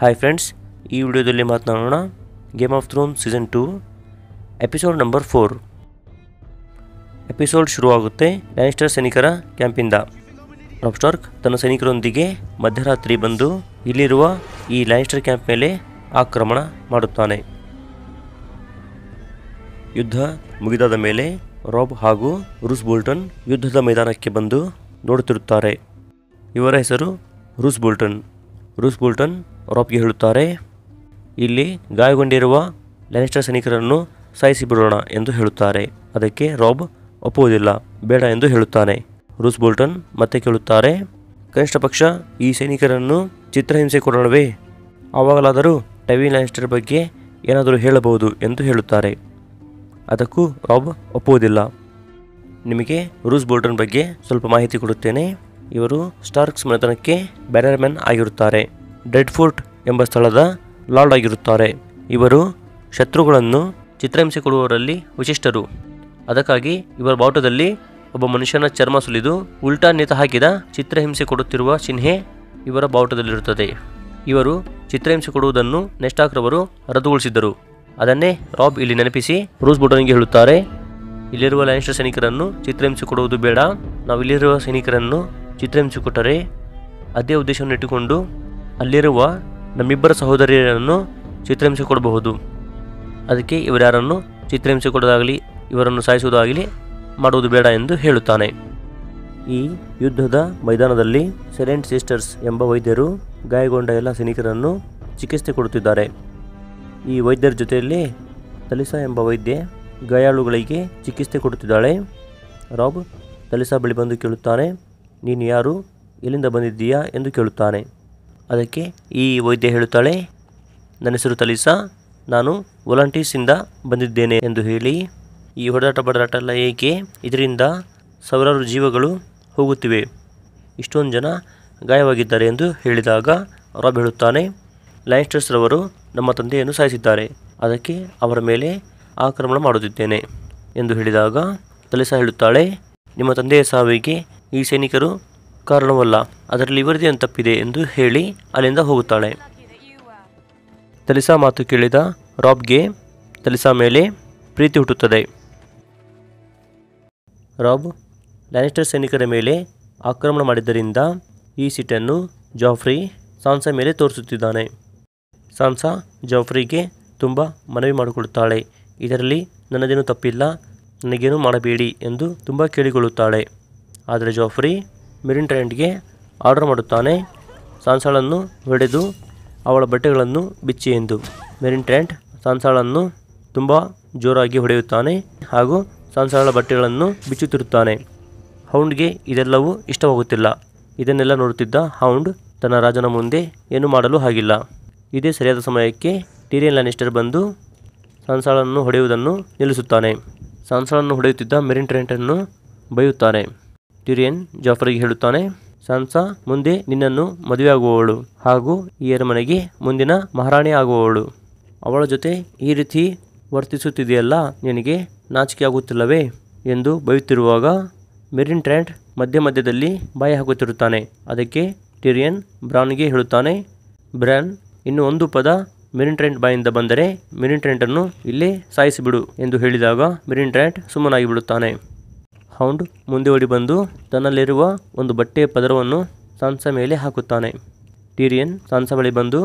hi friends ಈ ವಿಡಿಯೋದಲ್ಲಿ ಮಾತನಾಡೋಣ game of throne season two episode number four episode ಶುರುವಾಗುತ್ತೆ ಲ್ಯಾನಿಸ್ಟರ್ ಸೈನಿಕರ ಕ್ಯಾಂಪಿಂದ ರಾಬ್ಸ್ಟಾರ್ಕ್ ತನ್ನ ಸೈನಿಕರೊಂದಿಗೆ ಮಧ್ಯರಾತ್ರಿ ಬಂದು ಇಲ್ಲಿರುವ ಈ ಲ್ಯಾನಿಸ್ಟರ್ ಕ್ಯಾಂಪ್ ಮೇಲೆ ಆಕ್ರಮಣ ಮಾಡುತ್ತಾನೆ ಯುದ್ಧ ಮುಗಿದಾದ ಮೇಲೆ ರಾಬ್ ಹಾಗೂ ರೂಸ್ ಬೋಲ್ಟನ್ ಯುದ್ಧದ ಮೈದಾನಕ್ಕೆ ಬಂದು ನೋಡುತ್ತಿರುತ್ತಾರೆ ಇವರ ಹೆಸರು ರೂಸ್ ಬೋಲ್ಟನ್ ರೂಸ್ ಬೋಲ್ಟನ್ ರಾಬ್ಗೆ ಹೇಳುತ್ತಾರೆ ಇಲ್ಲಿ ಗಾಯಗೊಂಡಿರುವ ಲ್ಯಾನಿಸ್ಟರ್ ಸೈನಿಕರನ್ನು ಸಾಯಿಸಿ ಬಿಡೋಣ ಎಂದು ಹೇಳುತ್ತಾರೆ ಅದಕ್ಕೆ ರಾಬ್ ಒಪ್ಪುವುದಿಲ್ಲ ಬೇಡ ಎಂದು ಹೇಳುತ್ತಾನೆ ರೂಸ್ ಬೋಲ್ಟನ್ ಮತ್ತೆ ಕೇಳುತ್ತಾರೆ ಕನಿಷ್ಠ ಪಕ್ಷ ಈ ಸೈನಿಕರನ್ನು ಚಿತ್ರಹಿಂಸೆ ಕೊಡೋಣವೇ ಆವಾಗಲಾದರೂ ಟವಿ ಲ್ಯಾನಿಸ್ಟರ್ ಬಗ್ಗೆ ಏನಾದರೂ ಹೇಳಬಹುದು ಎಂದು ಹೇಳುತ್ತಾರೆ ಅದಕ್ಕೂ ರಾಬ್ ಒಪ್ಪುವುದಿಲ್ಲ ನಿಮಗೆ ರೂಸ್ ಬೋಲ್ಟನ್ ಬಗ್ಗೆ ಸ್ವಲ್ಪ ಮಾಹಿತಿ ಕೊಡುತ್ತೇನೆ ಇವರು ಸ್ಟಾರ್ಕ್ಸ್ ಮನೆತನಕ್ಕೆ ಬ್ಯಾನರ್ ಮ್ಯಾನ್ ಆಗಿರುತ್ತಾರೆ ಡೆಡ್ ಫೋರ್ಟ್ ಎಂಬ ಸ್ಥಳದ ಲಾರ್ಡ್ ಆಗಿರುತ್ತಾರೆ ಇವರು ಶತ್ರುಗಳನ್ನು ಚಿತ್ರಹಿಂಸೆ ಕೊಡುವವರಲ್ಲಿ ವಿಶಿಷ್ಟರು ಅದಕ್ಕಾಗಿ ಇವರ ಬಾವುಟದಲ್ಲಿ ಒಬ್ಬ ಮನುಷ್ಯನ ಚರ್ಮ ಸುಲಿದು ಉಲ್ಟಾ ನೇತ ಹಾಕಿದ ಚಿತ್ರಹಿಂಸೆ ಕೊಡುತ್ತಿರುವ ಚಿಹ್ನೆ ಇವರ ಬಾವುಟದಲ್ಲಿರುತ್ತದೆ ಇವರು ಚಿತ್ರಹಿಂಸೆ ಕೊಡುವುದನ್ನು ನೆಸ್ಟಾಕ್ರವರು ರದ್ದುಗೊಳಿಸಿದ್ದರು ಅದನ್ನೇ ರಾಬ್ ಇಲ್ಲಿ ನೆನಪಿಸಿ ರೂಸ್ ಬುಟನಿಗೆ ಹೇಳುತ್ತಾರೆ ಇಲ್ಲಿರುವ ಲಯನ್ಸ್ಟರ್ ಸೈನಿಕರನ್ನು ಚಿತ್ರಹಿಂಸೆ ಕೊಡುವುದು ಬೇಡ ನಾವು ಇಲ್ಲಿರುವ ಸೈನಿಕರನ್ನು ಚಿತ್ರಹಿಂಸಿಕೊಟ್ಟರೆ ಅದೇ ಉದ್ದೇಶವನ್ನು ಇಟ್ಟುಕೊಂಡು ಅಲ್ಲಿರುವ ನಮ್ಮಿಬ್ಬರ ಸಹೋದರಿಯರನ್ನು ಚಿತ್ರಹಿಂಸೆ ಕೊಡಬಹುದು ಅದಕ್ಕೆ ಇವರ್ಯಾರನ್ನು ಚಿತ್ರಹಿಂಸೆ ಕೊಡೋದಾಗಲಿ ಇವರನ್ನು ಸಾಯಿಸುವುದಾಗಲಿ ಮಾಡುವುದು ಬೇಡ ಎಂದು ಹೇಳುತ್ತಾನೆ ಈ ಯುದ್ಧದ ಮೈದಾನದಲ್ಲಿ ಸೆಲೆಂಟ್ ಸಿಸ್ಟರ್ಸ್ ಎಂಬ ವೈದ್ಯರು ಗಾಯಗೊಂಡ ಎಲ್ಲ ಸೈನಿಕರನ್ನು ಚಿಕಿತ್ಸೆ ಕೊಡುತ್ತಿದ್ದಾರೆ ಈ ವೈದ್ಯರ ಜೊತೆಯಲ್ಲಿ ತಲಿಸಾ ಎಂಬ ವೈದ್ಯೆ ಗಾಯಾಳುಗಳಿಗೆ ಚಿಕಿತ್ಸೆ ಕೊಡುತ್ತಿದ್ದಾಳೆ ರಾಬ್ ತಲಿಸಾ ಬಳಿ ಬಂದು ಕೇಳುತ್ತಾನೆ ನೀನು ಯಾರು ಎಲ್ಲಿಂದ ಬಂದಿದ್ದೀಯಾ ಎಂದು ಕೇಳುತ್ತಾನೆ ಅದಕ್ಕೆ ಈ ವೈದ್ಯ ಹೇಳುತ್ತಾಳೆ ನನ್ನ ಹೆಸರು ತಲೀಸಾ ನಾನು ವಾಲಂಟೀರ್ಸಿಂದ ಬಂದಿದ್ದೇನೆ ಎಂದು ಹೇಳಿ ಈ ಹೊಡೆದಾಟ ಬಡದಾಟ ಎಲ್ಲ ಏಕೆ ಇದರಿಂದ ಸಾವಿರಾರು ಜೀವಗಳು ಹೋಗುತ್ತಿವೆ ಇಷ್ಟೊಂದು ಜನ ಗಾಯವಾಗಿದ್ದಾರೆ ಎಂದು ಹೇಳಿದಾಗ ರಾಬ್ ಹೇಳುತ್ತಾನೆ ಲೈನ್ಸ್ಟರ್ಸ್ ರವರು ನಮ್ಮ ತಂದೆಯನ್ನು ಸಾಯಿಸಿದ್ದಾರೆ ಅದಕ್ಕೆ ಅವರ ಮೇಲೆ ಆಕ್ರಮಣ ಮಾಡುತ್ತಿದ್ದೇನೆ ಎಂದು ಹೇಳಿದಾಗ ತಲೀಸಾ ಹೇಳುತ್ತಾಳೆ ನಿಮ್ಮ ತಂದೆಯ ಸಾವಿಗೆ ಈ ಸೈನಿಕರು ಕಾರಣವಲ್ಲ ಅದರಲ್ಲಿ ಇವರದೇ ತಪ್ಪಿದೆ ಎಂದು ಹೇಳಿ ಅಲ್ಲಿಂದ ಹೋಗುತ್ತಾಳೆ ತಲಿಸಾ ಮಾತು ಕೇಳಿದ ರಾಬ್ಗೆ ತಲಿಸಾ ಮೇಲೆ ಪ್ರೀತಿ ಹುಟ್ಟುತ್ತದೆ ರಾಬ್ ಲ್ಯಾನಿಸ್ಟರ್ ಸೈನಿಕರ ಮೇಲೆ ಆಕ್ರಮಣ ಮಾಡಿದ್ದರಿಂದ ಈ ಸಿಟ್ಟನ್ನು ಜಾಫ್ರಿ ಸಾನ್ಸಾ ಮೇಲೆ ತೋರಿಸುತ್ತಿದ್ದಾನೆ ಸಾನ್ಸಾ ಜಾಫ್ರಿಗೆ ತುಂಬ ಮನವಿ ಮಾಡಿಕೊಳ್ಳುತ್ತಾಳೆ ಇದರಲ್ಲಿ ನನ್ನದೇನು ತಪ್ಪಿಲ್ಲ ನನಗೇನು ಮಾಡಬೇಡಿ ಎಂದು ತುಂಬ ಕೇಳಿಕೊಳ್ಳುತ್ತಾಳೆ ಆದರೆ ಜೋಫ್ರಿ ಮಿರಿನ್ ಟ್ರೆಂಟ್ಗೆ ಆರ್ಡರ್ ಮಾಡುತ್ತಾನೆ ಸಾನ್ಸಾಳನ್ನು ಹೊಡೆದು ಅವಳ ಬಟ್ಟೆಗಳನ್ನು ಬಿಚ್ಚಿ ಎಂದು ಮೆರಿನ್ ಟ್ರೆಂಟ್ ಸಾನ್ಸಾಳನ್ನು ತುಂಬ ಜೋರಾಗಿ ಹೊಡೆಯುತ್ತಾನೆ ಹಾಗೂ ಸಾನ್ಸಾಳ ಬಟ್ಟೆಗಳನ್ನು ಬಿಚ್ಚುತ್ತಿರುತ್ತಾನೆ ಹೌಂಡ್ಗೆ ಇದೆಲ್ಲವೂ ಇಷ್ಟವಾಗುತ್ತಿಲ್ಲ ಇದನ್ನೆಲ್ಲ ನೋಡುತ್ತಿದ್ದ ಹೌಂಡ್ ತನ್ನ ರಾಜನ ಮುಂದೆ ಏನು ಮಾಡಲು ಆಗಿಲ್ಲ ಇದೇ ಸರಿಯಾದ ಸಮಯಕ್ಕೆ ಟೀರಿಯನ್ ಲ್ಯಾನಿಸ್ಟರ್ ಬಂದು ಸಾನ್ಸಾಳನ್ನು ಹೊಡೆಯುವುದನ್ನು ನಿಲ್ಲಿಸುತ್ತಾನೆ ಸಾನ್ಸಾಳನ್ನು ಹೊಡೆಯುತ್ತಿದ್ದ ಮೆರಿನ್ ಟ್ರೆಂಟನ್ನು ಬೈಯುತ್ತಾನೆ ಟಿರಿಯನ್ ಜಾಫರಿಗೆ ಹೇಳುತ್ತಾನೆ ಸಂಸ ಮುಂದೆ ನಿನ್ನನ್ನು ಮದುವೆಯಾಗುವವಳು ಹಾಗೂ ಈ ಅರಮನೆಗೆ ಮುಂದಿನ ಮಹಾರಾಣಿ ಆಗುವವಳು ಅವಳ ಜೊತೆ ಈ ರೀತಿ ವರ್ತಿಸುತ್ತಿದೆಯಲ್ಲ ನಿನಗೆ ನಾಚಿಕೆ ಆಗುತ್ತಿಲ್ಲವೇ ಎಂದು ಬೈಯುತ್ತಿರುವಾಗ ಮೆರಿನ್ ಟ್ರ್ಯಾಂಟ್ ಮಧ್ಯ ಮಧ್ಯದಲ್ಲಿ ಬಾಯಿ ಹಾಕುತ್ತಿರುತ್ತಾನೆ ಅದಕ್ಕೆ ಟಿರಿಯನ್ ಬ್ರಾನ್ಗೆ ಹೇಳುತ್ತಾನೆ ಬ್ರಾನ್ ಇನ್ನು ಒಂದು ಪದ ಮೆರಿನ್ ಟ್ರೆಂಟ್ ಬಾಯಿಂದ ಬಂದರೆ ಮೆರಿನ್ ಟ್ರೆಂಟನ್ನು ಇಲ್ಲೇ ಸಾಯಿಸಿಬಿಡು ಎಂದು ಹೇಳಿದಾಗ ಮೆರಿನ್ ಟ್ರ್ಯಾಂಟ್ ಸುಮ್ಮನಾಗಿ ಬಿಡುತ್ತಾನೆ ಹೌಂಡ್ ಮುಂದೆ ಓಡಿ ಬಂದು ತನ್ನಲ್ಲಿರುವ ಒಂದು ಬಟ್ಟೆಯ ಪದರವನ್ನು ಸಾನ್ಸ ಮೇಲೆ ಹಾಕುತ್ತಾನೆ ಟೀರಿಯನ್ ಸಾನ್ಸ ಬಳಿ ಬಂದು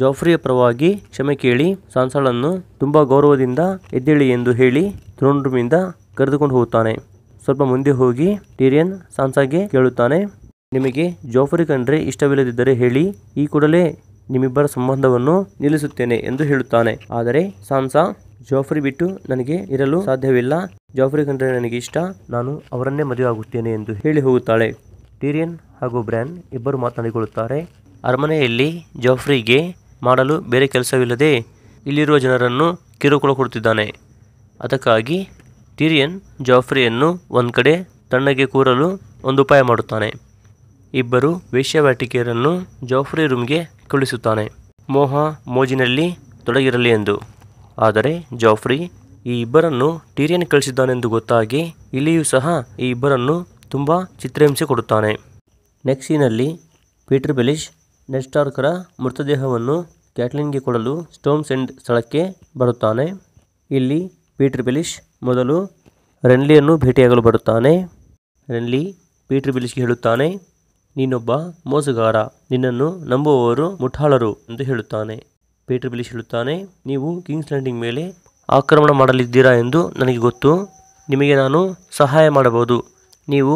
ಜಾಫ್ರಿಯ ಪರವಾಗಿ ಕ್ಷಮೆ ಕೇಳಿ ಸಾನ್ಸಳನ್ನು ತುಂಬ ಗೌರವದಿಂದ ಎದ್ದೇಳಿ ಎಂದು ಹೇಳಿ ಥ್ರೋನ್ ರೂಮಿಂದ ಕರೆದುಕೊಂಡು ಹೋಗುತ್ತಾನೆ ಸ್ವಲ್ಪ ಮುಂದೆ ಹೋಗಿ ಟೀರಿಯನ್ ಸಾನ್ಸಾಗೆ ಕೇಳುತ್ತಾನೆ ನಿಮಗೆ ಜಾಫ್ರಿ ಕಂಡ್ರೆ ಇಷ್ಟವಿಲ್ಲದಿದ್ದರೆ ಹೇಳಿ ಈ ಕೂಡಲೇ ನಿಮ್ಮಿಬ್ಬರ ಸಂಬಂಧವನ್ನು ನಿಲ್ಲಿಸುತ್ತೇನೆ ಎಂದು ಹೇಳುತ್ತಾನೆ ಆದರೆ ಸಾನ್ಸಾ ಜಾಫ್ರಿ ಬಿಟ್ಟು ನನಗೆ ಇರಲು ಸಾಧ್ಯವಿಲ್ಲ ಜಾಫ್ರಿ ಕಂಡ್ರೆ ನನಗೆ ಇಷ್ಟ ನಾನು ಅವರನ್ನೇ ಮದುವೆ ಆಗುತ್ತೇನೆ ಎಂದು ಹೇಳಿ ಹೋಗುತ್ತಾಳೆ ಟೀರಿಯನ್ ಹಾಗೂ ಬ್ರ್ಯಾನ್ ಇಬ್ಬರು ಮಾತನಾಡಿಕೊಳ್ಳುತ್ತಾರೆ ಅರಮನೆಯಲ್ಲಿ ಜಾಫ್ರಿಗೆ ಮಾಡಲು ಬೇರೆ ಕೆಲಸವಿಲ್ಲದೆ ಇಲ್ಲಿರುವ ಜನರನ್ನು ಕಿರುಕುಳ ಕೊಡುತ್ತಿದ್ದಾನೆ ಅದಕ್ಕಾಗಿ ಟಿರಿಯನ್ ಜಾಫ್ರಿಯನ್ನು ಒಂದು ಕಡೆ ತಣ್ಣಗೆ ಕೂರಲು ಒಂದು ಉಪಾಯ ಮಾಡುತ್ತಾನೆ ಇಬ್ಬರು ವೇಶ್ಯವಾಟಿಕೆಯರನ್ನು ಜಾಫ್ರಿ ರೂಮ್ಗೆ ಕಳುಹಿಸುತ್ತಾನೆ ಮೋಹ ಮೋಜಿನಲ್ಲಿ ತೊಡಗಿರಲಿ ಎಂದು ಆದರೆ ಜಾಫ್ರಿ ಈ ಇಬ್ಬರನ್ನು ಟೀರಿಯನ್ ಕಳಿಸಿದ್ದಾನೆಂದು ಗೊತ್ತಾಗಿ ಇಲ್ಲಿಯೂ ಸಹ ಈ ಇಬ್ಬರನ್ನು ತುಂಬ ಚಿತ್ರಹಿಂಸೆ ಕೊಡುತ್ತಾನೆ ನೆಕ್ಸ್ಟ್ ಸೀನಲ್ಲಿ ಪೀಟರ್ ಬೆಲಿಶ್ ನೆಸ್ಟಾರ್ಕರ ಮೃತದೇಹವನ್ನು ಕ್ಯಾಟ್ಲಿನ್ಗೆ ಕೊಡಲು ಸ್ಟೋಮ್ಸ್ ಎಂಡ್ ಸ್ಥಳಕ್ಕೆ ಬರುತ್ತಾನೆ ಇಲ್ಲಿ ಪೀಟರ್ ಬೆಲಿಶ್ ಮೊದಲು ರೆನ್ಲಿಯನ್ನು ಭೇಟಿಯಾಗಲು ಬರುತ್ತಾನೆ ರೆನ್ಲಿ ಪೀಟರ್ ಬೆಲಿಶ್ಗೆ ಹೇಳುತ್ತಾನೆ ನೀನೊಬ್ಬ ಮೋಸಗಾರ ನಿನ್ನನ್ನು ನಂಬುವವರು ಮುಠಾಳರು ಎಂದು ಹೇಳುತ್ತಾನೆ ಪೀಟರ್ ಬಿಲಿಶ್ ಹೇಳುತ್ತಾನೆ ನೀವು ಕಿಂಗ್ಸ್ ಲ್ಯಾಂಡಿಂಗ್ ಮೇಲೆ ಆಕ್ರಮಣ ಮಾಡಲಿದ್ದೀರಾ ಎಂದು ನನಗೆ ಗೊತ್ತು ನಿಮಗೆ ನಾನು ಸಹಾಯ ಮಾಡಬಹುದು ನೀವು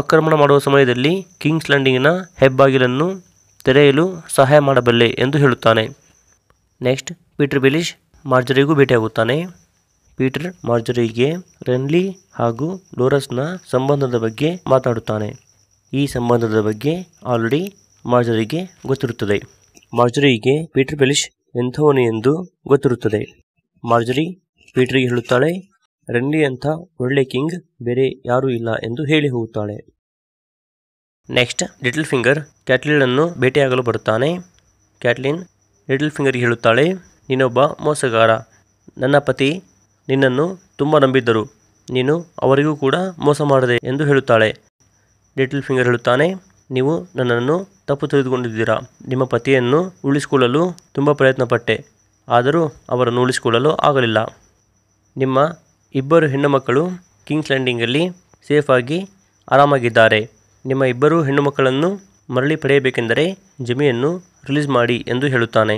ಆಕ್ರಮಣ ಮಾಡುವ ಸಮಯದಲ್ಲಿ ಕಿಂಗ್ಸ್ ಲ್ಯಾಂಡಿಂಗಿನ ಹೆಬ್ಬಾಗಿಲನ್ನು ತೆರೆಯಲು ಸಹಾಯ ಮಾಡಬಲ್ಲೆ ಎಂದು ಹೇಳುತ್ತಾನೆ ನೆಕ್ಸ್ಟ್ ಪೀಟರ್ ಬಿಲಿಶ್ ಮಾರ್ಜರಿಗೂ ಭೇಟಿಯಾಗುತ್ತಾನೆ ಪೀಟರ್ ಮಾರ್ಜರಿಗೆ ರೆನ್ಲಿ ಹಾಗೂ ಲೋರಸ್ನ ಸಂಬಂಧದ ಬಗ್ಗೆ ಮಾತಾಡುತ್ತಾನೆ ಈ ಸಂಬಂಧದ ಬಗ್ಗೆ ಆಲ್ರೆಡಿ ಮಾರ್ಜರಿಗೆ ಗೊತ್ತಿರುತ್ತದೆ ಮಾರ್ಜರಿಗೆ ಪೀಟರ್ ಬೆಲಿಶ್ ಎಂಥವನು ಎಂದು ಗೊತ್ತಿರುತ್ತದೆ ಮಾರ್ಜರಿ ಪೀಟ್ರಿಗೆ ಹೇಳುತ್ತಾಳೆ ರೆನ್ಲಿ ಅಂತ ಒಳ್ಳೆ ಕಿಂಗ್ ಬೇರೆ ಯಾರೂ ಇಲ್ಲ ಎಂದು ಹೇಳಿ ಹೋಗುತ್ತಾಳೆ ನೆಕ್ಸ್ಟ್ ಲಿಟಲ್ ಫಿಂಗರ್ ಅನ್ನು ಭೇಟಿಯಾಗಲು ಬರುತ್ತಾನೆ ಕ್ಯಾಟ್ಲಿನ್ ಲಿಟಲ್ ಫಿಂಗರ್ಗೆ ಹೇಳುತ್ತಾಳೆ ನೀನೊಬ್ಬ ಮೋಸಗಾರ ನನ್ನ ಪತಿ ನಿನ್ನನ್ನು ತುಂಬ ನಂಬಿದ್ದರು ನೀನು ಅವರಿಗೂ ಕೂಡ ಮೋಸ ಮಾಡದೆ ಎಂದು ಹೇಳುತ್ತಾಳೆ ಲಿಟಲ್ ಫಿಂಗರ್ ಹೇಳುತ್ತಾನೆ ನೀವು ನನ್ನನ್ನು ತಪ್ಪು ತಿಳಿದುಕೊಂಡಿದ್ದೀರಾ ನಿಮ್ಮ ಪತಿಯನ್ನು ಉಳಿಸಿಕೊಳ್ಳಲು ತುಂಬ ಪ್ರಯತ್ನಪಟ್ಟೆ ಆದರೂ ಅವರನ್ನು ಉಳಿಸಿಕೊಳ್ಳಲು ಆಗಲಿಲ್ಲ ನಿಮ್ಮ ಇಬ್ಬರು ಹೆಣ್ಣುಮಕ್ಕಳು ಕಿಂಗ್ಸ್ ಲ್ಯಾಂಡಿಂಗಲ್ಲಿ ಸೇಫಾಗಿ ಆರಾಮಾಗಿದ್ದಾರೆ ನಿಮ್ಮ ಇಬ್ಬರು ಹೆಣ್ಣುಮಕ್ಕಳನ್ನು ಮರಳಿ ಪಡೆಯಬೇಕೆಂದರೆ ಜಮಿಯನ್ನು ರಿಲೀಸ್ ಮಾಡಿ ಎಂದು ಹೇಳುತ್ತಾನೆ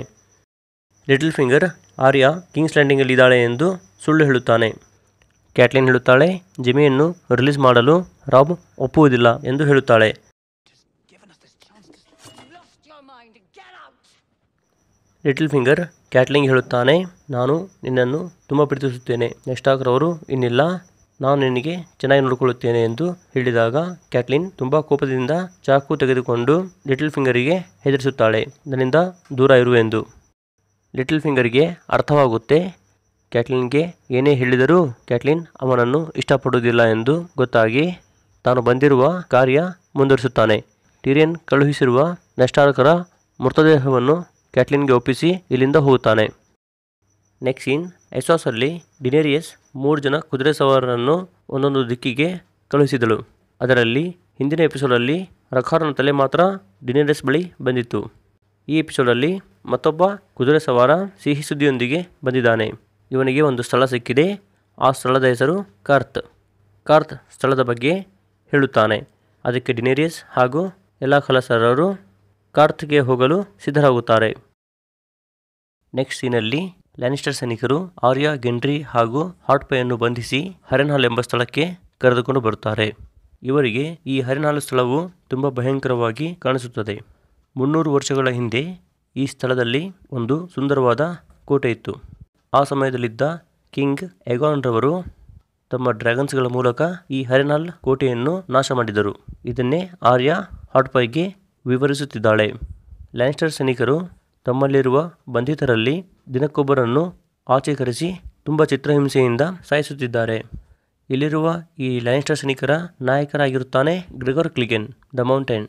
ಲಿಟಲ್ ಫಿಂಗರ್ ಆರ್ಯ ಕಿಂಗ್ಸ್ ಲ್ಯಾಂಡಿಂಗಲ್ಲಿದ್ದಾಳೆ ಎಂದು ಸುಳ್ಳು ಹೇಳುತ್ತಾನೆ ಕ್ಯಾಟ್ಲಿನ್ ಹೇಳುತ್ತಾಳೆ ಜಿಮಿಯನ್ನು ರಿಲೀಸ್ ಮಾಡಲು ರಾಬ್ ಒಪ್ಪುವುದಿಲ್ಲ ಎಂದು ಹೇಳುತ್ತಾಳೆ ಲಿಟಲ್ ಫಿಂಗರ್ ಕ್ಯಾಟ್ಲಿಂಗ್ ಹೇಳುತ್ತಾನೆ ನಾನು ನಿನ್ನನ್ನು ತುಂಬ ಪ್ರೀತಿಸುತ್ತೇನೆ ನೆಸ್ಟಾಕ್ ಅವರು ಇನ್ನಿಲ್ಲ ನಾನು ನಿನಗೆ ಚೆನ್ನಾಗಿ ನೋಡಿಕೊಳ್ಳುತ್ತೇನೆ ಎಂದು ಹೇಳಿದಾಗ ಕ್ಯಾಟ್ಲಿನ್ ತುಂಬ ಕೋಪದಿಂದ ಚಾಕು ತೆಗೆದುಕೊಂಡು ಲಿಟಲ್ ಫಿಂಗರಿಗೆ ಹೆದರಿಸುತ್ತಾಳೆ ನನ್ನಿಂದ ದೂರ ಇರುವೆಂದು ಎಂದು ಲಿಟಲ್ ಫಿಂಗರಿಗೆ ಅರ್ಥವಾಗುತ್ತೆ ಕ್ಯಾಟ್ಲಿನ್ಗೆ ಏನೇ ಹೇಳಿದರೂ ಕ್ಯಾಟ್ಲಿನ್ ಅವನನ್ನು ಇಷ್ಟಪಡುವುದಿಲ್ಲ ಎಂದು ಗೊತ್ತಾಗಿ ತಾನು ಬಂದಿರುವ ಕಾರ್ಯ ಮುಂದುವರಿಸುತ್ತಾನೆ ಟಿರಿಯನ್ ಕಳುಹಿಸಿರುವ ನಷ್ಟಾರಕರ ಮೃತದೇಹವನ್ನು ಕ್ಯಾಟ್ಲಿನ್ಗೆ ಒಪ್ಪಿಸಿ ಇಲ್ಲಿಂದ ಹೋಗುತ್ತಾನೆ ನೆಕ್ಸ್ಟ್ ಇನ್ ಎಸಾಸಲ್ಲಿ ಡಿನೇರಿಯಸ್ ಮೂರು ಜನ ಕುದುರೆ ಸವಾರರನ್ನು ಒಂದೊಂದು ದಿಕ್ಕಿಗೆ ಕಳುಹಿಸಿದಳು ಅದರಲ್ಲಿ ಹಿಂದಿನ ಎಪಿಸೋಡಲ್ಲಿ ರಖಾರನ ತಲೆ ಮಾತ್ರ ಡಿನೇರಿಯಸ್ ಬಳಿ ಬಂದಿತ್ತು ಈ ಎಪಿಸೋಡಲ್ಲಿ ಮತ್ತೊಬ್ಬ ಕುದುರೆ ಸವಾರ ಸಿಹಿ ಸುದ್ದಿಯೊಂದಿಗೆ ಬಂದಿದ್ದಾನೆ ಇವನಿಗೆ ಒಂದು ಸ್ಥಳ ಸಿಕ್ಕಿದೆ ಆ ಸ್ಥಳದ ಹೆಸರು ಕಾರ್ತ್ ಕಾರ್ತ್ ಸ್ಥಳದ ಬಗ್ಗೆ ಹೇಳುತ್ತಾನೆ ಅದಕ್ಕೆ ಡಿನೇರಿಯಸ್ ಹಾಗೂ ಎಲ್ಲ ಕಲಸರರು ಕಾರ್ತ್ಗೆ ಹೋಗಲು ಸಿದ್ಧರಾಗುತ್ತಾರೆ ನೆಕ್ಸ್ಟ್ ಸೀನಲ್ಲಿ ಲ್ಯಾನಿಸ್ಟರ್ ಸೈನಿಕರು ಆರ್ಯ ಗೆಂಡ್ರಿ ಹಾಗೂ ಹಾಟ್ಪೆಯನ್ನು ಬಂಧಿಸಿ ಹರಿನಾಲ್ ಎಂಬ ಸ್ಥಳಕ್ಕೆ ಕರೆದುಕೊಂಡು ಬರುತ್ತಾರೆ ಇವರಿಗೆ ಈ ಹರಿನಾಲ್ ಸ್ಥಳವು ತುಂಬ ಭಯಂಕರವಾಗಿ ಕಾಣಿಸುತ್ತದೆ ಮುನ್ನೂರು ವರ್ಷಗಳ ಹಿಂದೆ ಈ ಸ್ಥಳದಲ್ಲಿ ಒಂದು ಸುಂದರವಾದ ಕೋಟೆ ಇತ್ತು ಆ ಸಮಯದಲ್ಲಿದ್ದ ಕಿಂಗ್ ಎಗಾನ್ ರವರು ತಮ್ಮ ಡ್ರ್ಯಾಗನ್ಸ್ಗಳ ಮೂಲಕ ಈ ಹರಿನಾಲ್ ಕೋಟೆಯನ್ನು ನಾಶ ಮಾಡಿದರು ಇದನ್ನೇ ಆರ್ಯ ಹಾಟ್ಪಾಯ್ಗೆ ವಿವರಿಸುತ್ತಿದ್ದಾಳೆ ಲ್ಯಾನ್ಸ್ಟರ್ ಸೈನಿಕರು ತಮ್ಮಲ್ಲಿರುವ ಬಂಧಿತರಲ್ಲಿ ದಿನಕ್ಕೊಬ್ಬರನ್ನು ಆಚೆ ಕರೆಸಿ ತುಂಬ ಚಿತ್ರಹಿಂಸೆಯಿಂದ ಸಾಯಿಸುತ್ತಿದ್ದಾರೆ ಇಲ್ಲಿರುವ ಈ ಲ್ಯಾನ್ಸ್ಟರ್ ಸೈನಿಕರ ನಾಯಕರಾಗಿರುತ್ತಾನೆ Gregor Clegane the mountain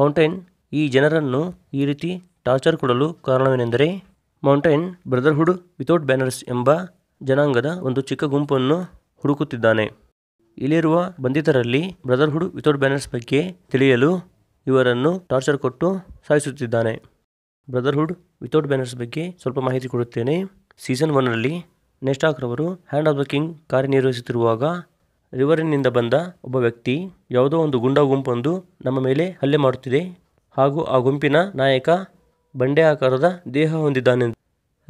mountain ಈ ಜನರನ್ನು ಈ ರೀತಿ ಟಾರ್ಚರ್ ಕೊಡಲು ಕಾರಣವೇನೆಂದರೆ ಮೌಂಟೇನ್ ಬ್ರದರ್ಹುಡ್ ವಿಥೌಟ್ ಬ್ಯಾನರ್ಸ್ ಎಂಬ ಜನಾಂಗದ ಒಂದು ಚಿಕ್ಕ ಗುಂಪನ್ನು ಹುಡುಕುತ್ತಿದ್ದಾನೆ ಇಲ್ಲಿರುವ ಬಂಧಿತರಲ್ಲಿ ಬ್ರದರ್ಹುಡ್ ವಿಥೌಟ್ ಬ್ಯಾನರ್ಸ್ ಬಗ್ಗೆ ತಿಳಿಯಲು ಇವರನ್ನು ಟಾರ್ಚರ್ ಕೊಟ್ಟು ಸಾಯಿಸುತ್ತಿದ್ದಾನೆ ಬ್ರದರ್ಹುಡ್ ವಿತೌಟ್ ಬ್ಯಾನರ್ಸ್ ಬಗ್ಗೆ ಸ್ವಲ್ಪ ಮಾಹಿತಿ ಕೊಡುತ್ತೇನೆ ಸೀಸನ್ ಒನ್ನಲ್ಲಿ ನೆಸ್ಟಾಕ್ ರವರು ಹ್ಯಾಂಡ್ ಆಫ್ ದ ಕಿಂಗ್ ಕಾರ್ಯನಿರ್ವಹಿಸುತ್ತಿರುವಾಗ ರಿವರಿನಿಂದ ಬಂದ ಒಬ್ಬ ವ್ಯಕ್ತಿ ಯಾವುದೋ ಒಂದು ಗುಂಡ ಗುಂಪೊಂದು ನಮ್ಮ ಮೇಲೆ ಹಲ್ಲೆ ಮಾಡುತ್ತಿದೆ ಹಾಗೂ ಆ ಗುಂಪಿನ ನಾಯಕ ಬಂಡೆ ಆಕಾರದ ದೇಹ ಹೊಂದಿದ್ದಾನೆ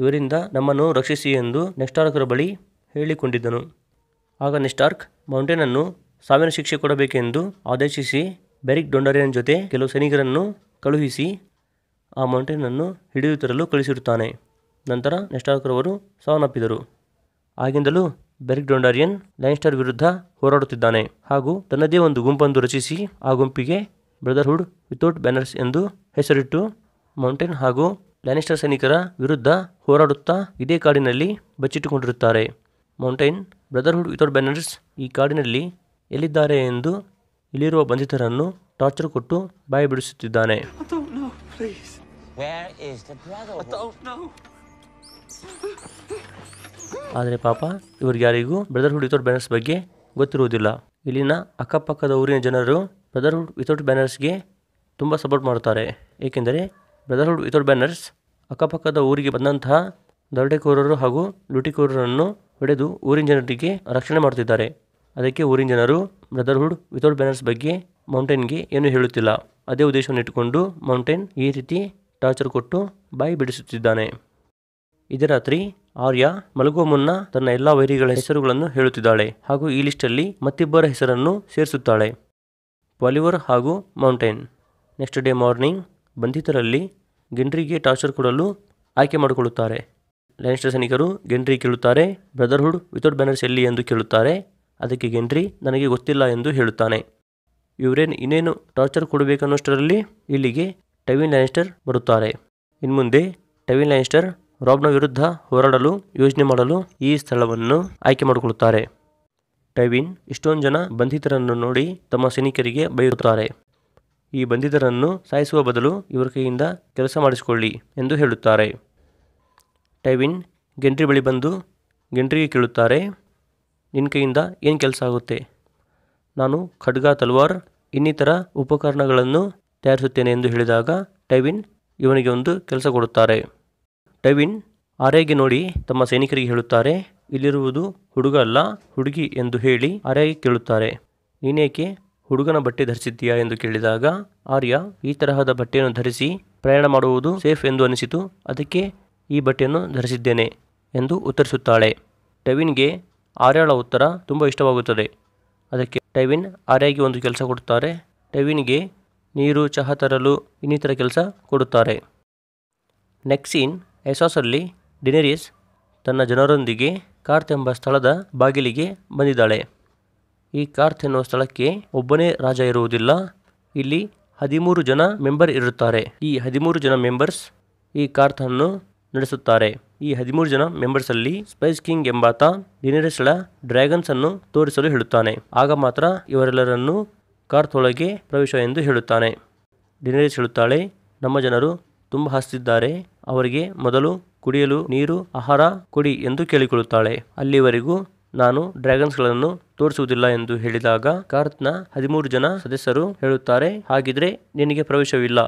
ಇವರಿಂದ ನಮ್ಮನ್ನು ರಕ್ಷಿಸಿ ಎಂದು ನೆಸ್ಟಾರ್ಕರ ಬಳಿ ಹೇಳಿಕೊಂಡಿದ್ದನು ಆಗ ನೆಸ್ಟಾರ್ಕ್ ಮೌಂಟೇನನ್ನು ಸಾವಿನ ಶಿಕ್ಷೆ ಕೊಡಬೇಕೆಂದು ಆದೇಶಿಸಿ ಬೆರಿಕ್ ಡೊಂಡರಿಯನ್ ಜೊತೆ ಕೆಲವು ಸೈನಿಕರನ್ನು ಕಳುಹಿಸಿ ಆ ಮೌಂಟೇನನ್ನು ಹಿಡಿದು ತರಲು ಕಳಿಸಿರುತ್ತಾನೆ ನಂತರ ಅವರು ಸಾವನ್ನಪ್ಪಿದರು ಆಗಿಂದಲೂ ಬೆರಿಕ್ ಡೊಂಡಾರಿಯನ್ ಲೈನ್ಸ್ಟರ್ ವಿರುದ್ಧ ಹೋರಾಡುತ್ತಿದ್ದಾನೆ ಹಾಗೂ ತನ್ನದೇ ಒಂದು ಗುಂಪೊಂದು ರಚಿಸಿ ಆ ಗುಂಪಿಗೆ ಬ್ರದರ್ಹುಡ್ ವಿತೌಟ್ ಬ್ಯಾನರ್ಸ್ ಎಂದು ಹೆಸರಿಟ್ಟು ಮೌಂಟೇನ್ ಹಾಗೂ ಲ್ಯಾನಿಸ್ಟರ್ ಸೈನಿಕರ ವಿರುದ್ಧ ಹೋರಾಡುತ್ತಾ ಇದೇ ಕಾಡಿನಲ್ಲಿ ಬಚ್ಚಿಟ್ಟುಕೊಂಡಿರುತ್ತಾರೆ ಮೌಂಟೇನ್ ಬ್ರದರ್ಹುಡ್ ವಿತೌಟ್ ಬ್ಯಾನರ್ಸ್ ಈ ಕಾಡಿನಲ್ಲಿ ಎಲ್ಲಿದ್ದಾರೆ ಎಂದು ಇಲ್ಲಿರುವ ಬಂಧಿತರನ್ನು ಟಾರ್ಚರ್ ಕೊಟ್ಟು ಬಾಯಿ ಬಿಡಿಸುತ್ತಿದ್ದಾನೆ ಆದರೆ ಪಾಪ ಇವರಿಗೆ ಯಾರಿಗೂ ಬ್ರದರ್ಹುಡ್ ವಿತೌಟ್ ಬ್ಯಾನರ್ಸ್ ಬಗ್ಗೆ ಗೊತ್ತಿರುವುದಿಲ್ಲ ಇಲ್ಲಿನ ಅಕ್ಕಪಕ್ಕದ ಊರಿನ ಜನರು ಬ್ರದರ್ಹುಡ್ ವಿಥೌಟ್ ಬ್ಯಾನರ್ಸ್ಗೆ ತುಂಬ ಸಪೋರ್ಟ್ ಮಾಡುತ್ತಾರೆ ಏಕೆಂದರೆ ಬ್ರದರ್ಹುಡ್ ವಿಥೌಟ್ ಬ್ಯಾನರ್ಸ್ ಅಕ್ಕಪಕ್ಕದ ಊರಿಗೆ ಬಂದಂತಹ ದರೋಡೆಕೋರರು ಹಾಗೂ ಲೂಟಿಕೋರರನ್ನು ಹೊಡೆದು ಊರಿನ ಜನರಿಗೆ ರಕ್ಷಣೆ ಮಾಡುತ್ತಿದ್ದಾರೆ ಅದಕ್ಕೆ ಊರಿನ ಜನರು ಬ್ರದರ್ಹುಡ್ ವಿಥೌಟ್ ಬ್ಯಾನರ್ಸ್ ಬಗ್ಗೆ ಮೌಂಟೇನ್ಗೆ ಏನು ಹೇಳುತ್ತಿಲ್ಲ ಅದೇ ಉದ್ದೇಶವನ್ನು ಇಟ್ಟುಕೊಂಡು ಮೌಂಟೇನ್ ಈ ರೀತಿ ಟಾರ್ಚರ್ ಕೊಟ್ಟು ಬಾಯಿ ಬಿಡಿಸುತ್ತಿದ್ದಾನೆ ಇದೇ ರಾತ್ರಿ ಆರ್ಯ ಮಲಗುವ ಮುನ್ನ ತನ್ನ ಎಲ್ಲ ವೈರಿಗಳ ಹೆಸರುಗಳನ್ನು ಹೇಳುತ್ತಿದ್ದಾಳೆ ಹಾಗೂ ಈ ಲಿಸ್ಟಲ್ಲಿ ಮತ್ತಿಬ್ಬರ ಹೆಸರನ್ನು ಸೇರಿಸುತ್ತಾಳೆ ಪಾಲಿವರ್ ಹಾಗೂ ಮೌಂಟೇನ್ ನೆಕ್ಸ್ಟ್ ಡೇ ಮಾರ್ನಿಂಗ್ ಬಂಧಿತರಲ್ಲಿ ಗೆಂಡ್ರಿಗೆ ಟಾರ್ಚರ್ ಕೊಡಲು ಆಯ್ಕೆ ಮಾಡಿಕೊಳ್ಳುತ್ತಾರೆ ಲೈನ್ಸ್ಟರ್ ಸೈನಿಕರು ಗೆಂಡ್ರಿ ಕೇಳುತ್ತಾರೆ ಬ್ರದರ್ಹುಡ್ ವಿತೌಟ್ ಬ್ಯಾನರ್ಸ್ ಎಲ್ಲಿ ಎಂದು ಕೇಳುತ್ತಾರೆ ಅದಕ್ಕೆ ಗೆನ್ರಿ ನನಗೆ ಗೊತ್ತಿಲ್ಲ ಎಂದು ಹೇಳುತ್ತಾನೆ ಇವರೇನು ಇನ್ನೇನು ಟಾರ್ಚರ್ ಕೊಡಬೇಕನ್ನೋಷ್ಟರಲ್ಲಿ ಇಲ್ಲಿಗೆ ಟವಿನ್ ಲ್ಯಾನಿಸ್ಟರ್ ಬರುತ್ತಾರೆ ಇನ್ಮುಂದೆ ಟವಿನ್ ಲ್ಯಾನಿಸ್ಟರ್ ರಾಬ್ನ ವಿರುದ್ಧ ಹೋರಾಡಲು ಯೋಜನೆ ಮಾಡಲು ಈ ಸ್ಥಳವನ್ನು ಆಯ್ಕೆ ಮಾಡಿಕೊಳ್ಳುತ್ತಾರೆ ಟೈವಿನ್ ಇಷ್ಟೊಂದು ಜನ ಬಂಧಿತರನ್ನು ನೋಡಿ ತಮ್ಮ ಸೈನಿಕರಿಗೆ ಬೈರುತ್ತಾರೆ ಈ ಬಂಧಿತರನ್ನು ಸಾಯಿಸುವ ಬದಲು ಇವರ ಕೈಯಿಂದ ಕೆಲಸ ಮಾಡಿಸಿಕೊಳ್ಳಿ ಎಂದು ಹೇಳುತ್ತಾರೆ ಟೈವಿನ್ ಗೆಂಟ್ರಿ ಬಳಿ ಬಂದು ಗೆಂಟ್ರಿಗೆ ಕೇಳುತ್ತಾರೆ ನಿನ್ನ ಕೈಯಿಂದ ಏನು ಕೆಲಸ ಆಗುತ್ತೆ ನಾನು ಖಡ್ಗ ತಲ್ವಾರ್ ಇನ್ನಿತರ ಉಪಕರಣಗಳನ್ನು ತಯಾರಿಸುತ್ತೇನೆ ಎಂದು ಹೇಳಿದಾಗ ಟೈವಿನ್ ಇವನಿಗೆ ಒಂದು ಕೆಲಸ ಕೊಡುತ್ತಾರೆ ಟೈವಿನ್ ಆರ್ಯಗೆ ನೋಡಿ ತಮ್ಮ ಸೈನಿಕರಿಗೆ ಹೇಳುತ್ತಾರೆ ಇಲ್ಲಿರುವುದು ಹುಡುಗ ಅಲ್ಲ ಹುಡುಗಿ ಎಂದು ಹೇಳಿ ಆರ್ಯಗೆ ಕೇಳುತ್ತಾರೆ ನೀನೇಕೆ ಹುಡುಗನ ಬಟ್ಟೆ ಧರಿಸಿದ್ದೀಯಾ ಎಂದು ಕೇಳಿದಾಗ ಆರ್ಯ ಈ ತರಹದ ಬಟ್ಟೆಯನ್ನು ಧರಿಸಿ ಪ್ರಯಾಣ ಮಾಡುವುದು ಸೇಫ್ ಎಂದು ಅನಿಸಿತು ಅದಕ್ಕೆ ಈ ಬಟ್ಟೆಯನ್ನು ಧರಿಸಿದ್ದೇನೆ ಎಂದು ಉತ್ತರಿಸುತ್ತಾಳೆ ಟವಿನ್ಗೆ ಆರ್ಯಳ ಉತ್ತರ ತುಂಬ ಇಷ್ಟವಾಗುತ್ತದೆ ಅದಕ್ಕೆ ಟೈವಿನ್ ಆರ್ಯಾಗಿ ಒಂದು ಕೆಲಸ ಕೊಡುತ್ತಾರೆ ಟೈವಿನ್ಗೆ ನೀರು ಚಹಾ ತರಲು ಇನ್ನಿತರ ಕೆಲಸ ಕೊಡುತ್ತಾರೆ ನೆಕ್ಸಿನ್ ಎಸಾಸಲ್ಲಿ ಡಿನೆರಿಯಸ್ ತನ್ನ ಜನರೊಂದಿಗೆ ಕಾರ್ತ್ ಎಂಬ ಸ್ಥಳದ ಬಾಗಿಲಿಗೆ ಬಂದಿದ್ದಾಳೆ ಈ ಕಾರ್ತ್ ಎನ್ನುವ ಸ್ಥಳಕ್ಕೆ ಒಬ್ಬನೇ ರಾಜ ಇರುವುದಿಲ್ಲ ಇಲ್ಲಿ ಹದಿಮೂರು ಜನ ಮೆಂಬರ್ ಇರುತ್ತಾರೆ ಈ ಹದಿಮೂರು ಜನ ಮೆಂಬರ್ಸ್ ಈ ಕಾರ್ತನ್ನು ಅನ್ನು ನಡೆಸುತ್ತಾರೆ ಈ ಹದಿಮೂರು ಜನ ಮೆಂಬರ್ಸಲ್ಲಿ ಸ್ಪೈಸ್ ಕಿಂಗ್ ಎಂಬಾತ ಡಿನರಸ್ಳ ಡ್ರ್ಯಾಗನ್ಸ್ ಅನ್ನು ತೋರಿಸಲು ಹೇಳುತ್ತಾನೆ ಆಗ ಮಾತ್ರ ಇವರೆಲ್ಲರನ್ನು ಕಾರ್ತೊಳಗೆ ಪ್ರವೇಶ ಎಂದು ಹೇಳುತ್ತಾನೆ ಡಿನರಿಸ್ ಹೇಳುತ್ತಾಳೆ ನಮ್ಮ ಜನರು ತುಂಬ ಹಸ್ತಿದ್ದಾರೆ ಅವರಿಗೆ ಮೊದಲು ಕುಡಿಯಲು ನೀರು ಆಹಾರ ಕೊಡಿ ಎಂದು ಕೇಳಿಕೊಳ್ಳುತ್ತಾಳೆ ಅಲ್ಲಿವರೆಗೂ ನಾನು ಡ್ರ್ಯಾಗನ್ಸ್ಗಳನ್ನು ತೋರಿಸುವುದಿಲ್ಲ ಎಂದು ಹೇಳಿದಾಗ ಕಾರ್ತ್ನ ಹದಿಮೂರು ಜನ ಸದಸ್ಯರು ಹೇಳುತ್ತಾರೆ ಹಾಗಿದ್ರೆ ನಿನಗೆ ಪ್ರವೇಶವಿಲ್ಲ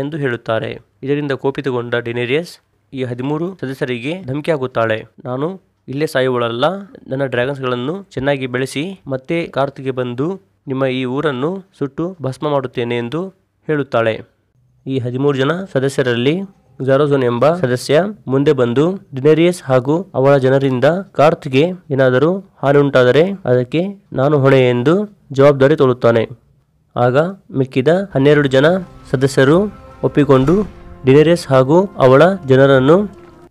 ಎಂದು ಹೇಳುತ್ತಾರೆ ಇದರಿಂದ ಕೋಪಿತಗೊಂಡ ಡಿನೇರಿಯಸ್ ಈ ಹದಿಮೂರು ಸದಸ್ಯರಿಗೆ ಧಮಕಿ ಹಾಕುತ್ತಾಳೆ ನಾನು ಇಲ್ಲೇ ಸಾಯುವಳಲ್ಲ ನನ್ನ ಡ್ರ್ಯಾಗನ್ಸ್ಗಳನ್ನು ಚೆನ್ನಾಗಿ ಬೆಳೆಸಿ ಮತ್ತೆ ಕಾರ್ತಿಗೆ ಬಂದು ನಿಮ್ಮ ಈ ಊರನ್ನು ಸುಟ್ಟು ಭಸ್ಮ ಮಾಡುತ್ತೇನೆ ಎಂದು ಹೇಳುತ್ತಾಳೆ ಈ ಹದಿಮೂರು ಜನ ಸದಸ್ಯರಲ್ಲಿ ಜರೋಜೋನ್ ಎಂಬ ಸದಸ್ಯ ಮುಂದೆ ಬಂದು ಡಿನೇರಿಯಸ್ ಹಾಗೂ ಅವಳ ಜನರಿಂದ ಕಾರ್ತಿಗೆ ಏನಾದರೂ ಉಂಟಾದರೆ ಅದಕ್ಕೆ ನಾನು ಹೊಣೆ ಎಂದು ಜವಾಬ್ದಾರಿ ತೋರುತ್ತಾನೆ ಆಗ ಮಿಕ್ಕಿದ ಹನ್ನೆರಡು ಜನ ಸದಸ್ಯರು ಒಪ್ಪಿಕೊಂಡು ಡಿನೇರಿಯಸ್ ಹಾಗೂ ಅವಳ ಜನರನ್ನು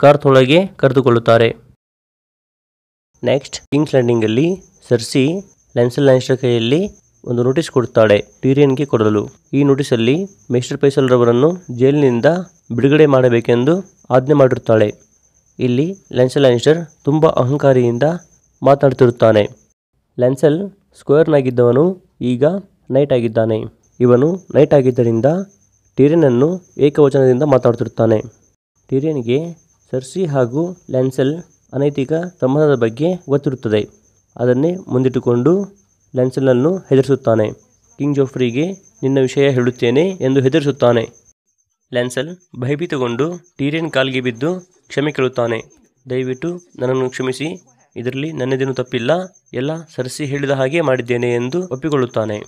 ಕಾರ್ತ್ೊಳಗೆ ಕರೆದುಕೊಳ್ಳುತ್ತಾರೆ ನೆಕ್ಸ್ಟ್ ಕಿಂಗ್ಸ್ ಲ್ಯಾಂಡಿಂಗಲ್ಲಿ ಸರ್ಸಿ ಲ್ಯಾನ್ಸಲ್ ಲ್ಯಾನ್ಸ್ಟರ್ ಕೈಯಲ್ಲಿ ಒಂದು ನೋಟಿಸ್ ಕೊಡುತ್ತಾಳೆ ಟೀರಿಯನ್ಗೆ ಕೊಡಲು ಈ ನೋಟಿಸಲ್ಲಿ ಮಿಸ್ಟರ್ ಪೈಸಲ್ ರವರನ್ನು ಜೈಲಿನಿಂದ ಬಿಡುಗಡೆ ಮಾಡಬೇಕೆಂದು ಆಜ್ಞೆ ಮಾಡಿರುತ್ತಾಳೆ ಇಲ್ಲಿ ಲ್ಯಾನ್ಸಲ್ ಲ್ಯಾನ್ಸ್ಟರ್ ತುಂಬ ಅಹಂಕಾರಿಯಿಂದ ಮಾತಾಡ್ತಿರುತ್ತಾನೆ ಲ್ಯಾನ್ಸಲ್ ಸ್ಕ್ವೇರ್ನಾಗಿದ್ದವನು ಈಗ ನೈಟ್ ಆಗಿದ್ದಾನೆ ಇವನು ನೈಟ್ ಆಗಿದ್ದರಿಂದ ಟಿರಿಯನನ್ನು ಏಕವಚನದಿಂದ ಮಾತಾಡುತ್ತಿರುತ್ತಾನೆ ಟಿರಿಯನ್ಗೆ ಸರ್ಸಿ ಹಾಗೂ ಲ್ಯಾನ್ಸೆಲ್ ಅನೈತಿಕ ಸಂಬಂಧದ ಬಗ್ಗೆ ಗೊತ್ತಿರುತ್ತದೆ ಅದನ್ನೇ ಮುಂದಿಟ್ಟುಕೊಂಡು ಲ್ಯಾನ್ಸೆಲ್ನನ್ನು ಹೆದರಿಸುತ್ತಾನೆ ಕಿಂಗ್ ಜೋಫ್ರಿಗೆ ನಿನ್ನ ವಿಷಯ ಹೇಳುತ್ತೇನೆ ಎಂದು ಹೆದರಿಸುತ್ತಾನೆ ಲ್ಯಾನ್ಸೆಲ್ ಭಯಭೀತಗೊಂಡು ಟಿರಿಯನ್ ಕಾಲ್ಗೆ ಬಿದ್ದು ಕ್ಷಮೆ ಕೇಳುತ್ತಾನೆ ದಯವಿಟ್ಟು ನನ್ನನ್ನು ಕ್ಷಮಿಸಿ ಇದರಲ್ಲಿ ನನ್ನದೇನು ತಪ್ಪಿಲ್ಲ ಎಲ್ಲ ಸರಸಿ ಹೇಳಿದ ಹಾಗೆ ಮಾಡಿದ್ದೇನೆ ಎಂದು ಒಪ್ಪಿಕೊಳ್ಳುತ್ತಾನೆ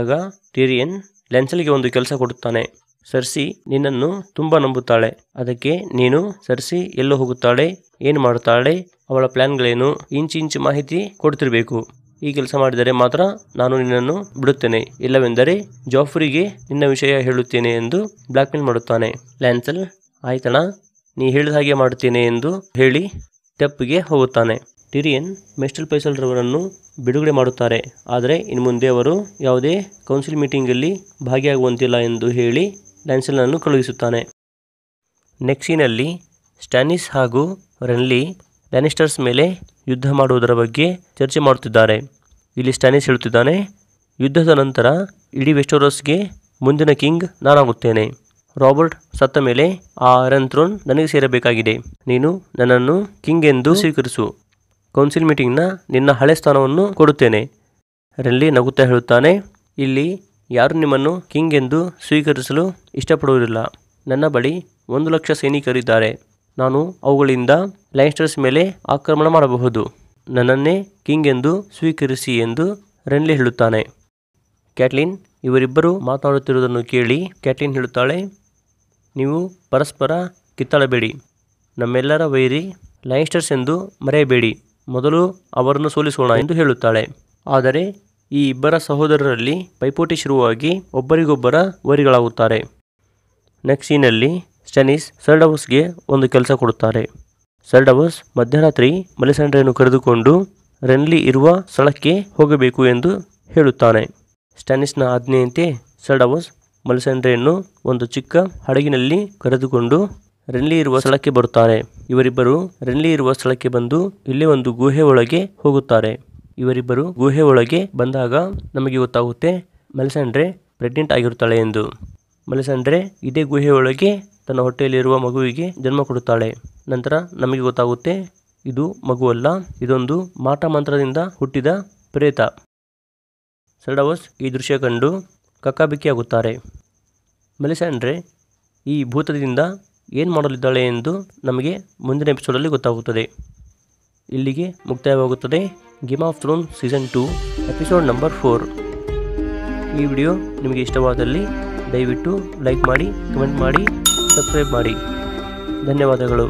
ಆಗ ಟಿರಿಯನ್ ಲ್ಯಾನ್ಸೆಲ್ಗೆ ಒಂದು ಕೆಲಸ ಕೊಡುತ್ತಾನೆ ಸರ್ಸಿ ನಿನ್ನನ್ನು ತುಂಬಾ ನಂಬುತ್ತಾಳೆ ಅದಕ್ಕೆ ನೀನು ಸರ್ಸಿ ಎಲ್ಲೋ ಹೋಗುತ್ತಾಳೆ ಏನು ಮಾಡುತ್ತಾಳೆ ಅವಳ ಪ್ಲಾನ್ಗಳೇನು ಇಂಚಿಂಚು ಮಾಹಿತಿ ಕೊಡ್ತಿರಬೇಕು ಈ ಕೆಲಸ ಮಾಡಿದರೆ ಮಾತ್ರ ನಾನು ನಿನ್ನನ್ನು ಬಿಡುತ್ತೇನೆ ಇಲ್ಲವೆಂದರೆ ಜಾಫ್ರಿಗೆ ನಿನ್ನ ವಿಷಯ ಹೇಳುತ್ತೇನೆ ಎಂದು ಬ್ಲ್ಯಾಕ್ಮೇಲ್ ಮಾಡುತ್ತಾನೆ ಲ್ಯಾನ್ಸಲ್ ಆಯ್ತಣ ನೀ ಹೇಳಿದ ಹಾಗೆ ಮಾಡುತ್ತೇನೆ ಎಂದು ಹೇಳಿ ಟೆಪ್ಗೆ ಹೋಗುತ್ತಾನೆ ಟಿರಿಯನ್ ಮೆಸ್ಟಲ್ ಪೈಸಲ್ ರವರನ್ನು ಬಿಡುಗಡೆ ಮಾಡುತ್ತಾರೆ ಆದರೆ ಇನ್ನು ಮುಂದೆ ಅವರು ಯಾವುದೇ ಕೌನ್ಸಿಲ್ ಮೀಟಿಂಗಲ್ಲಿ ಭಾಗಿಯಾಗುವಂತಿಲ್ಲ ಎಂದು ಹೇಳಿ ಡ್ಯಾನ್ಸಿಲ್ನನ್ನು ಕಳುಹಿಸುತ್ತಾನೆ ನೆಕ್ಸಿನಲ್ಲಿ ಸ್ಟ್ಯಾನಿಸ್ ಹಾಗೂ ರೆನ್ಲಿ ಡ್ಯಾನಿಸ್ಟರ್ಸ್ ಮೇಲೆ ಯುದ್ಧ ಮಾಡುವುದರ ಬಗ್ಗೆ ಚರ್ಚೆ ಮಾಡುತ್ತಿದ್ದಾರೆ ಇಲ್ಲಿ ಸ್ಟ್ಯಾನಿಸ್ ಹೇಳುತ್ತಿದ್ದಾನೆ ಯುದ್ಧದ ನಂತರ ಇಡೀ ವೆಸ್ಟೋರಸ್ಗೆ ಮುಂದಿನ ಕಿಂಗ್ ನಾನಾಗುತ್ತೇನೆ ರಾಬರ್ಟ್ ಸತ್ತ ಮೇಲೆ ಆ ಐರನ್ ಥ್ರೋನ್ ನನಗೆ ಸೇರಬೇಕಾಗಿದೆ ನೀನು ನನ್ನನ್ನು ಕಿಂಗ್ ಎಂದು ಸ್ವೀಕರಿಸು ಕೌನ್ಸಿಲ್ ಮೀಟಿಂಗ್ನ ನಿನ್ನ ಹಳೆ ಸ್ಥಾನವನ್ನು ಕೊಡುತ್ತೇನೆ ರೆನ್ಲಿ ನಗುತ್ತಾ ಹೇಳುತ್ತಾನೆ ಇಲ್ಲಿ ಯಾರು ನಿಮ್ಮನ್ನು ಕಿಂಗ್ ಎಂದು ಸ್ವೀಕರಿಸಲು ಇಷ್ಟಪಡುವುದಿಲ್ಲ ನನ್ನ ಬಳಿ ಒಂದು ಲಕ್ಷ ಸೈನಿಕರಿದ್ದಾರೆ ನಾನು ಅವುಗಳಿಂದ ಲೈನ್ಸ್ಟರ್ಸ್ ಮೇಲೆ ಆಕ್ರಮಣ ಮಾಡಬಹುದು ನನ್ನನ್ನೇ ಕಿಂಗ್ ಎಂದು ಸ್ವೀಕರಿಸಿ ಎಂದು ರೆನ್ಲಿ ಹೇಳುತ್ತಾನೆ ಕ್ಯಾಟ್ಲಿನ್ ಇವರಿಬ್ಬರು ಮಾತನಾಡುತ್ತಿರುವುದನ್ನು ಕೇಳಿ ಕ್ಯಾಟ್ಲಿನ್ ಹೇಳುತ್ತಾಳೆ ನೀವು ಪರಸ್ಪರ ಕಿತ್ತಾಳಬೇಡಿ ನಮ್ಮೆಲ್ಲರ ವೈರಿ ಲೈನ್ಸ್ಟರ್ಸ್ ಎಂದು ಮರೆಯಬೇಡಿ ಮೊದಲು ಅವರನ್ನು ಸೋಲಿಸೋಣ ಎಂದು ಹೇಳುತ್ತಾಳೆ ಆದರೆ ಈ ಇಬ್ಬರ ಸಹೋದರರಲ್ಲಿ ಪೈಪೋಟಿ ಶುರುವಾಗಿ ಒಬ್ಬರಿಗೊಬ್ಬರ ವರಿಗಳಾಗುತ್ತಾರೆ ನೆಕ್ಸ್ಟ್ ಸೀನಲ್ಲಿ ಸ್ಟೆನಿಸ್ ಸರ್ಡವಸ್ಗೆ ಒಂದು ಕೆಲಸ ಕೊಡುತ್ತಾರೆ ಸರ್ಡವಸ್ ಮಧ್ಯರಾತ್ರಿ ಮಲೆಸಂಡ್ರೆಯನ್ನು ಕರೆದುಕೊಂಡು ರೆನ್ಲಿ ಇರುವ ಸ್ಥಳಕ್ಕೆ ಹೋಗಬೇಕು ಎಂದು ಹೇಳುತ್ತಾನೆ ಸ್ಟ್ಯಾನಿಸ್ನ ಆಜ್ಞೆಯಂತೆ ಸರ್ಡವಸ್ ಮಲೆಸಂಡ್ರೆಯನ್ನು ಒಂದು ಚಿಕ್ಕ ಹಡಗಿನಲ್ಲಿ ಕರೆದುಕೊಂಡು ರೆನ್ಲಿ ಇರುವ ಸ್ಥಳಕ್ಕೆ ಬರುತ್ತಾರೆ ಇವರಿಬ್ಬರು ರೆನ್ಲಿ ಇರುವ ಸ್ಥಳಕ್ಕೆ ಬಂದು ಇಲ್ಲೇ ಒಂದು ಗುಹೆ ಒಳಗೆ ಹೋಗುತ್ತಾರೆ ಇವರಿಬ್ಬರು ಗುಹೆ ಒಳಗೆ ಬಂದಾಗ ನಮಗೆ ಗೊತ್ತಾಗುತ್ತೆ ಮೆಲಸಂಡ್ರೆ ಪ್ರೆಗ್ನೆಂಟ್ ಆಗಿರುತ್ತಾಳೆ ಎಂದು ಮೆಲಸಂಡ್ರೆ ಇದೇ ಗುಹೆ ಒಳಗೆ ತನ್ನ ಹೊಟ್ಟೆಯಲ್ಲಿರುವ ಮಗುವಿಗೆ ಜನ್ಮ ಕೊಡುತ್ತಾಳೆ ನಂತರ ನಮಗೆ ಗೊತ್ತಾಗುತ್ತೆ ಇದು ಮಗುವಲ್ಲ ಇದೊಂದು ಮಾಟ ಮಂತ್ರದಿಂದ ಹುಟ್ಟಿದ ಪ್ರೇತ ಸಡವಸ್ ಈ ದೃಶ್ಯ ಕಂಡು ಕಕ್ಕಾಬಿಕ್ಕಿಯಾಗುತ್ತಾರೆ ಮೆಲಿಸಂಡ್ರೆ ಈ ಭೂತದಿಂದ ಏನು ಮಾಡಲಿದ್ದಾಳೆ ಎಂದು ನಮಗೆ ಮುಂದಿನ ಎಪಿಸೋಡಲ್ಲಿ ಗೊತ್ತಾಗುತ್ತದೆ ಇಲ್ಲಿಗೆ ಮುಕ್ತಾಯವಾಗುತ್ತದೆ game of throne season two episode number four ಈ ವಿಡಿಯೋ ನಿಮಗೆ ಇಷ್ಟವಾದಲ್ಲಿ ದಯವಿಟ್ಟು ಲೈಕ್ ಮಾಡಿ ಕಮೆಂಟ್ ಮಾಡಿ ಸಬ್ಸ್ಕ್ರೈಬ್ ಮಾಡಿ ಧನ್ಯವಾದಗಳು